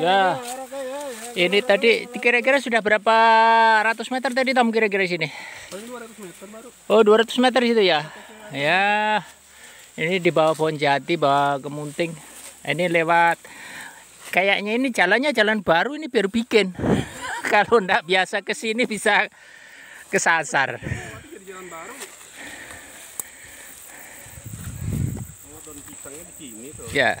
Ya. Ini tadi kira-kira sudah berapa ratus meter tadi Tom kira-kira sini? Oh 200 meter situ ya. Ya. Ini di bawah pohon jati, bawah kemunting. Ini lewat kayaknya ini jalannya jalan baru ini biar bikin. Kalau ndak biasa ke sini bisa kesasar. Jalan baru. Oh, ya.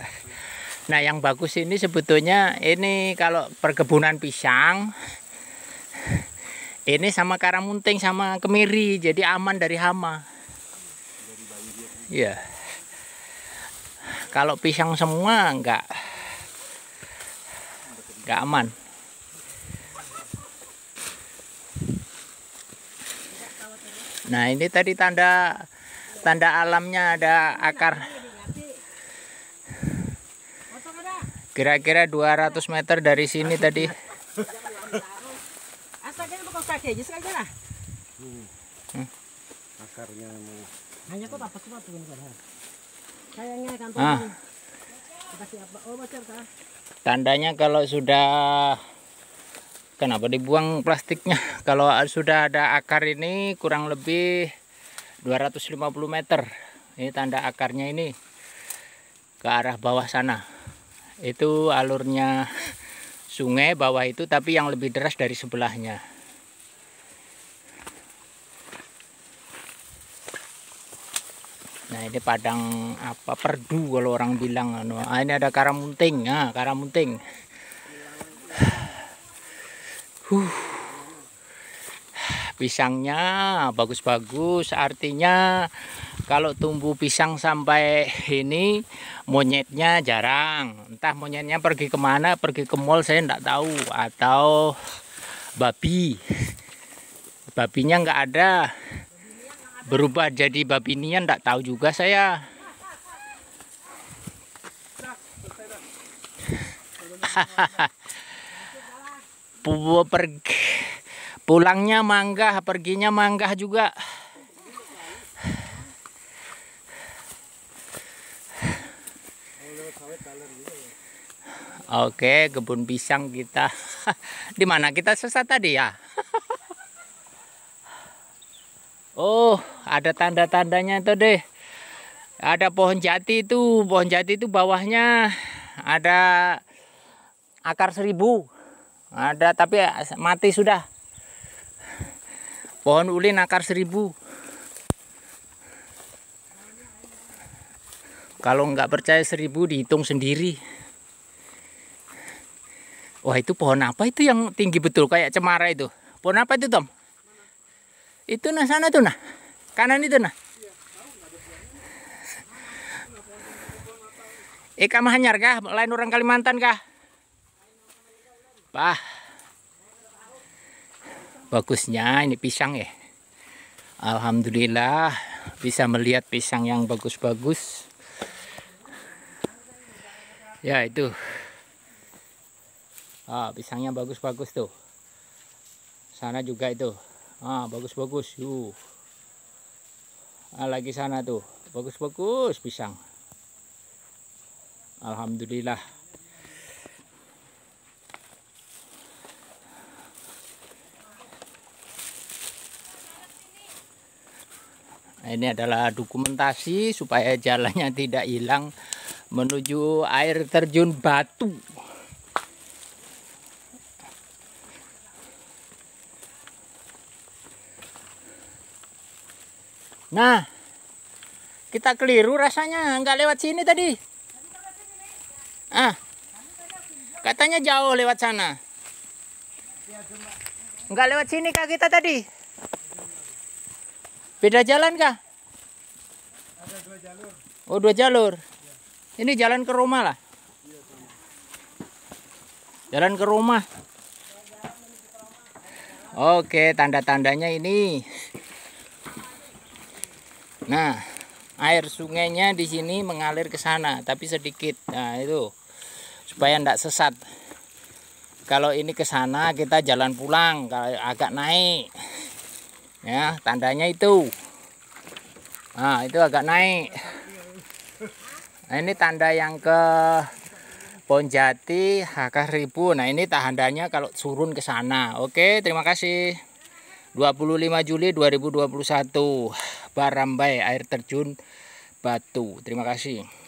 Nah yang bagus ini sebetulnya ini kalau perkebunan pisang ini sama karamunting sama kemiri jadi aman dari hama. Iya. Kalau pisang semua enggak enggak aman. Nah ini tadi tanda tanda alamnya ada akar. Kira-kira 200 meter dari sini tadi. Hmm. Ah. Oh, Tandanya kalau sudah kenapa dibuang plastiknya? Kalau sudah ada akar ini kurang lebih 250 meter. Ini tanda akarnya ini ke arah bawah sana itu alurnya sungai bawah itu tapi yang lebih deras dari sebelahnya nah ini padang apa perdu kalau orang bilang anu. ah, ini ada karamunting nah karamunting huh. pisangnya bagus-bagus artinya kalau tumbuh pisang sampai ini monyetnya jarang entah monyetnya pergi kemana pergi ke mall saya enggak tahu atau babi babinya enggak ada berubah jadi babi ini enggak ya tahu juga saya pulangnya mangga perginya mangga juga Gitu ya. Oke, kebun pisang kita. Di mana kita sesat tadi ya? oh, ada tanda-tandanya itu deh. Ada pohon jati itu, pohon jati itu bawahnya ada akar seribu. Ada tapi mati sudah. Pohon ulin akar seribu. kalau nggak percaya seribu dihitung sendiri wah itu pohon apa itu yang tinggi betul kayak cemara itu pohon apa itu Tom Mana? itu nah sana tuh nah kanan itu nah Eka Mahanyar kah? Lain orang Kalimantan kah? Pak. Bagusnya ini pisang ya. Alhamdulillah bisa melihat pisang yang bagus-bagus ya itu ah, pisangnya bagus-bagus tuh sana juga itu ah, bagus-bagus uh ah, lagi sana tuh bagus-bagus pisang Alhamdulillah Nah, ini adalah dokumentasi supaya jalannya tidak hilang menuju air terjun batu. Nah, kita keliru rasanya, nggak lewat sini tadi. Ah, katanya jauh lewat sana. Nggak lewat sini kak kita tadi. Beda jalan kah? Ada dua jalur. Oh, dua jalur. Ya. Ini jalan ke rumah lah. Ya, jalan ke rumah. Oke, tanda-tandanya ini. Nah, air sungainya di sini mengalir ke sana, tapi sedikit. Nah, itu supaya tidak sesat. Kalau ini ke sana kita jalan pulang, kalau agak naik ya tandanya itu nah itu agak naik nah ini tanda yang ke Ponjati Hk Ribu nah ini tandanya kalau turun ke sana oke terima kasih 25 Juli 2021 Barambai air terjun Batu terima kasih